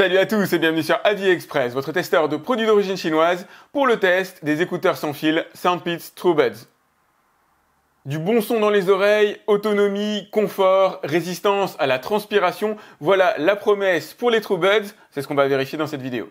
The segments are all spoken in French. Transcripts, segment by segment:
Salut à tous et bienvenue sur Avi Express, votre testeur de produits d'origine chinoise pour le test des écouteurs sans fil Soundpeats TrueBuds. Du bon son dans les oreilles, autonomie, confort, résistance à la transpiration, voilà la promesse pour les TrueBuds, c'est ce qu'on va vérifier dans cette vidéo.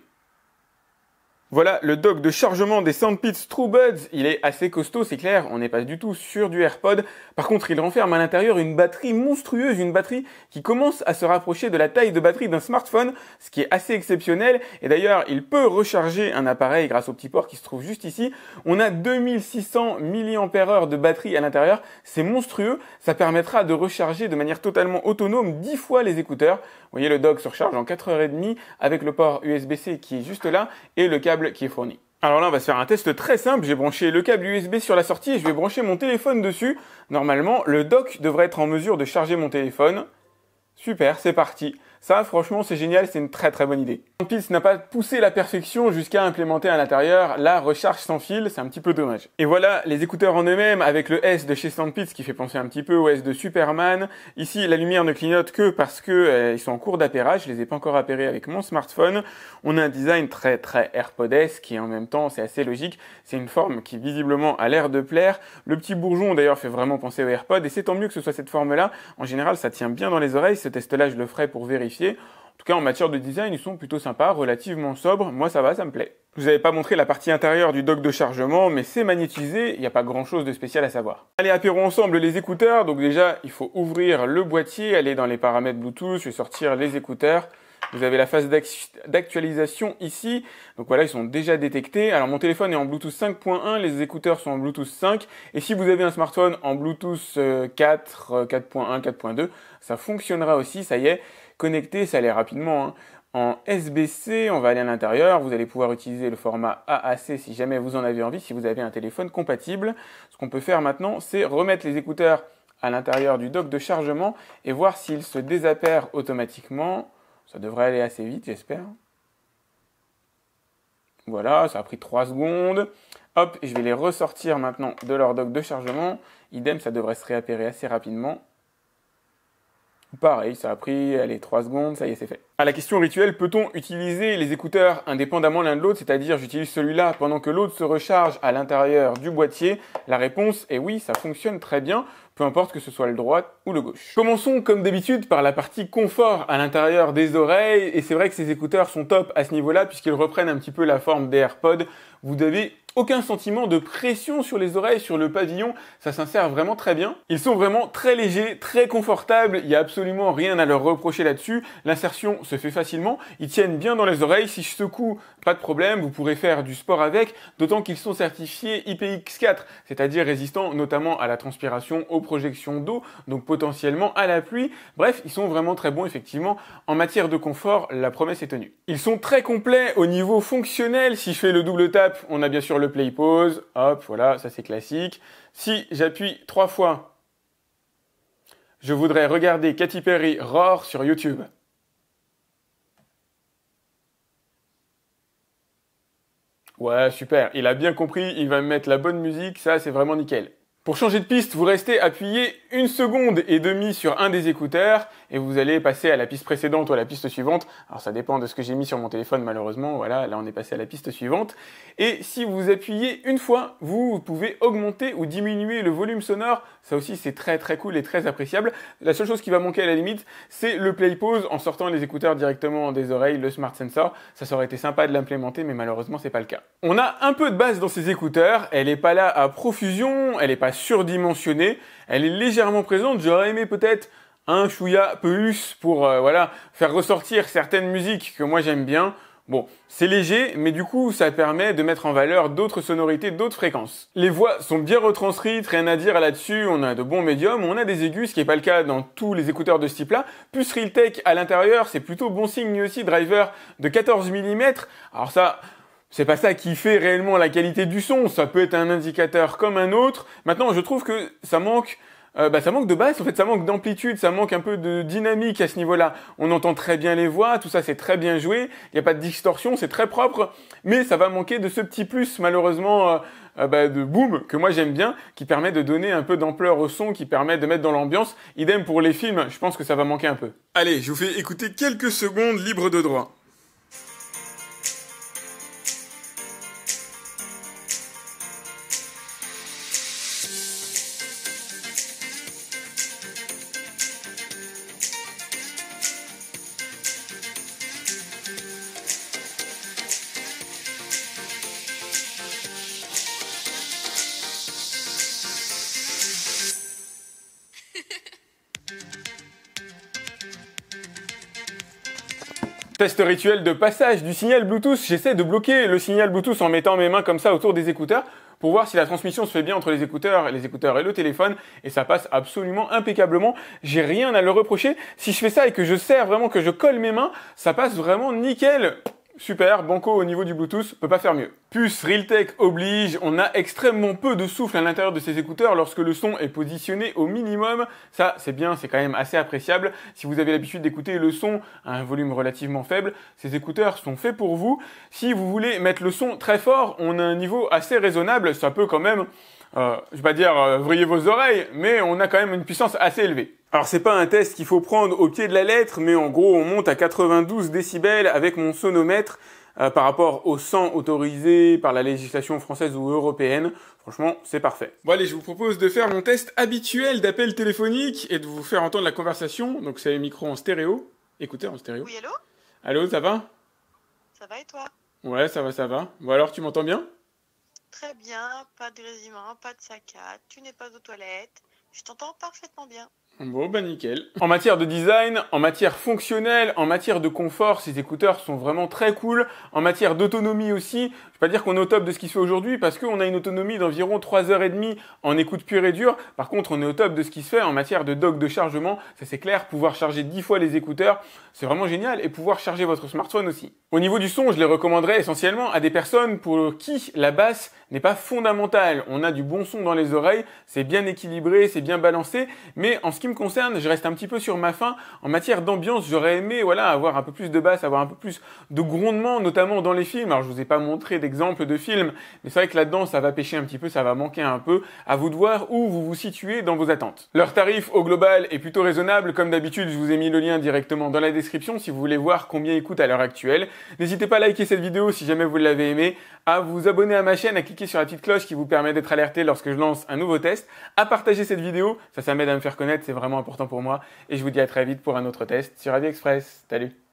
Voilà le dock de chargement des Soundpits Truebuds, Il est assez costaud, c'est clair, on n'est pas du tout sur du AirPod. Par contre, il renferme à l'intérieur une batterie monstrueuse, une batterie qui commence à se rapprocher de la taille de batterie d'un smartphone, ce qui est assez exceptionnel. Et d'ailleurs, il peut recharger un appareil grâce au petit port qui se trouve juste ici. On a 2600 mAh de batterie à l'intérieur, c'est monstrueux. Ça permettra de recharger de manière totalement autonome 10 fois les écouteurs. Vous voyez, le dock se recharge en 4h30 avec le port USB-C qui est juste là et le câble qui est fourni. Alors là, on va se faire un test très simple. J'ai branché le câble USB sur la sortie et je vais brancher mon téléphone dessus. Normalement, le dock devrait être en mesure de charger mon téléphone. Super, c'est parti. Ça, franchement, c'est génial, c'est une très très bonne idée. Pulse n'a pas poussé la perfection jusqu'à implémenter à l'intérieur la recharge sans fil, c'est un petit peu dommage. Et voilà, les écouteurs en eux-mêmes, avec le S de chez Soundpits qui fait penser un petit peu au S de Superman. Ici, la lumière ne clignote que parce que euh, ils sont en cours d'appairage, je les ai pas encore appairés avec mon smartphone. On a un design très très AirPods qui, et en même temps, c'est assez logique. C'est une forme qui visiblement a l'air de plaire. Le petit bourgeon d'ailleurs fait vraiment penser aux AirPods et c'est tant mieux que ce soit cette forme-là. En général, ça tient bien dans les oreilles, test là je le ferai pour vérifier. En tout cas, en matière de design, ils sont plutôt sympas, relativement sobres. Moi, ça va, ça me plaît. Je vous avais pas montré la partie intérieure du dock de chargement, mais c'est magnétisé, il n'y a pas grand chose de spécial à savoir. Allez, appairons ensemble les écouteurs. Donc déjà, il faut ouvrir le boîtier, aller dans les paramètres Bluetooth, je vais sortir les écouteurs. Vous avez la phase d'actualisation ici. Donc voilà, ils sont déjà détectés. Alors mon téléphone est en Bluetooth 5.1, les écouteurs sont en Bluetooth 5. Et si vous avez un smartphone en Bluetooth 4, 4.1, 4.2, ça fonctionnera aussi. Ça y est, connecté, ça allait rapidement. Hein. en SBC, on va aller à l'intérieur, vous allez pouvoir utiliser le format AAC si jamais vous en avez envie, si vous avez un téléphone compatible. Ce qu'on peut faire maintenant, c'est remettre les écouteurs à l'intérieur du dock de chargement et voir s'ils se désappairent automatiquement. Ça devrait aller assez vite, j'espère. Voilà, ça a pris 3 secondes. Hop, je vais les ressortir maintenant de leur dock de chargement. Idem, ça devrait se réappairer assez rapidement. Pareil, ça a pris les 3 secondes, ça y est, c'est fait. À ah, la question rituelle, peut-on utiliser les écouteurs indépendamment l'un de l'autre, c'est-à-dire j'utilise celui-là pendant que l'autre se recharge à l'intérieur du boîtier La réponse est oui, ça fonctionne très bien, peu importe que ce soit le droit ou le gauche. Commençons comme d'habitude par la partie confort à l'intérieur des oreilles, et c'est vrai que ces écouteurs sont top à ce niveau-là puisqu'ils reprennent un petit peu la forme des AirPods. Vous devez aucun sentiment de pression sur les oreilles, sur le pavillon, ça s'insère vraiment très bien. Ils sont vraiment très légers, très confortables, il n'y a absolument rien à leur reprocher là-dessus, l'insertion se fait facilement, ils tiennent bien dans les oreilles, si je secoue, pas de problème, vous pourrez faire du sport avec, d'autant qu'ils sont certifiés IPX4, c'est-à-dire résistants notamment à la transpiration, aux projections d'eau, donc potentiellement à la pluie, bref, ils sont vraiment très bons effectivement. En matière de confort, la promesse est tenue. Ils sont très complets au niveau fonctionnel, si je fais le double tap, on a bien sûr le play pause, hop, voilà, ça c'est classique. Si j'appuie trois fois, je voudrais regarder Katy Perry roar sur YouTube. Ouais, super, il a bien compris, il va me mettre la bonne musique, ça c'est vraiment nickel. Pour changer de piste, vous restez appuyé une seconde et demie sur un des écouteurs et vous allez passer à la piste précédente ou à la piste suivante. Alors ça dépend de ce que j'ai mis sur mon téléphone malheureusement. Voilà, là on est passé à la piste suivante. Et si vous appuyez une fois, vous pouvez augmenter ou diminuer le volume sonore. Ça aussi c'est très très cool et très appréciable. La seule chose qui va manquer à la limite, c'est le play pause en sortant les écouteurs directement des oreilles, le smart sensor. Ça, ça aurait été sympa de l'implémenter mais malheureusement c'est pas le cas. On a un peu de base dans ces écouteurs. Elle est pas là à profusion, elle est pas surdimensionnée. Elle est légèrement présente. J'aurais aimé peut-être un chouïa plus pour euh, voilà faire ressortir certaines musiques que moi j'aime bien. Bon, c'est léger, mais du coup, ça permet de mettre en valeur d'autres sonorités, d'autres fréquences. Les voix sont bien retranscrites, rien à dire là-dessus, on a de bons médiums, on a des aigus, ce qui n'est pas le cas dans tous les écouteurs de ce type-là. Plus Realtek à l'intérieur, c'est plutôt bon signe aussi, driver de 14 mm. Alors ça, c'est pas ça qui fait réellement la qualité du son. Ça peut être un indicateur comme un autre. Maintenant, je trouve que ça manque. Euh, bah, ça manque de basse, en fait, ça manque d'amplitude, ça manque un peu de dynamique à ce niveau-là. On entend très bien les voix, tout ça c'est très bien joué, il n'y a pas de distorsion, c'est très propre, mais ça va manquer de ce petit plus, malheureusement, euh, euh, bah, de boom, que moi j'aime bien, qui permet de donner un peu d'ampleur au son, qui permet de mettre dans l'ambiance. Idem pour les films, je pense que ça va manquer un peu. Allez, je vous fais écouter quelques secondes libres de droit. Test rituel de passage du signal Bluetooth. J'essaie de bloquer le signal Bluetooth en mettant mes mains comme ça autour des écouteurs pour voir si la transmission se fait bien entre les écouteurs, les écouteurs et le téléphone, et ça passe absolument impeccablement. J'ai rien à le reprocher. Si je fais ça et que je serre vraiment, que je colle mes mains, ça passe vraiment nickel. Super, Banco au niveau du Bluetooth peut pas faire mieux. Puce Realtek oblige, on a extrêmement peu de souffle à l'intérieur de ces écouteurs lorsque le son est positionné au minimum. Ça, c'est bien, c'est quand même assez appréciable. Si vous avez l'habitude d'écouter le son à un volume relativement faible, ces écouteurs sont faits pour vous. Si vous voulez mettre le son très fort, on a un niveau assez raisonnable. Ça peut quand même, euh, je vais pas dire euh, vriller vos oreilles, mais on a quand même une puissance assez élevée. Alors c'est pas un test qu'il faut prendre au pied de la lettre, mais en gros on monte à 92 décibels avec mon sonomètre euh, par rapport au 100 autorisé par la législation française ou européenne. Franchement, c'est parfait. Bon allez, je vous propose de faire mon test habituel d'appel téléphonique et de vous faire entendre la conversation. Donc c'est le micro en stéréo. Écoutez en stéréo. Oui, allô Allô, ça va Ça va et toi Ouais, ça va, ça va. Bon alors, tu m'entends bien Très bien, pas de grésillement, pas de saccade, tu n'es pas aux toilettes. Je t'entends parfaitement bien. Bon, ben nickel. En matière de design, en matière fonctionnelle, en matière de confort, ces écouteurs sont vraiment très cool. En matière d'autonomie aussi, pas dire qu'on est au top de ce qui se fait aujourd'hui parce qu'on a une autonomie d'environ 3h30 en écoute pure et dure. Par contre, on est au top de ce qui se fait en matière de dock de chargement. Ça c'est clair, pouvoir charger 10 fois les écouteurs, c'est vraiment génial et pouvoir charger votre smartphone aussi. Au niveau du son, je les recommanderais essentiellement à des personnes pour qui la basse n'est pas fondamentale. On a du bon son dans les oreilles, c'est bien équilibré, c'est bien balancé, mais en ce qui me concerne, je reste un petit peu sur ma faim. En matière d'ambiance, j'aurais aimé voilà avoir un peu plus de basse, avoir un peu plus de grondement notamment dans les films. Alors je vous ai pas montré des exemple de film, Mais c'est vrai que là-dedans, ça va pêcher un petit peu, ça va manquer un peu. À vous de voir où vous vous situez dans vos attentes. Leur tarif au global est plutôt raisonnable. Comme d'habitude, je vous ai mis le lien directement dans la description si vous voulez voir combien il coûte à l'heure actuelle. N'hésitez pas à liker cette vidéo si jamais vous l'avez aimé, à vous abonner à ma chaîne, à cliquer sur la petite cloche qui vous permet d'être alerté lorsque je lance un nouveau test, à partager cette vidéo, ça, ça m'aide à me faire connaître, c'est vraiment important pour moi. Et je vous dis à très vite pour un autre test sur Aviexpress. Salut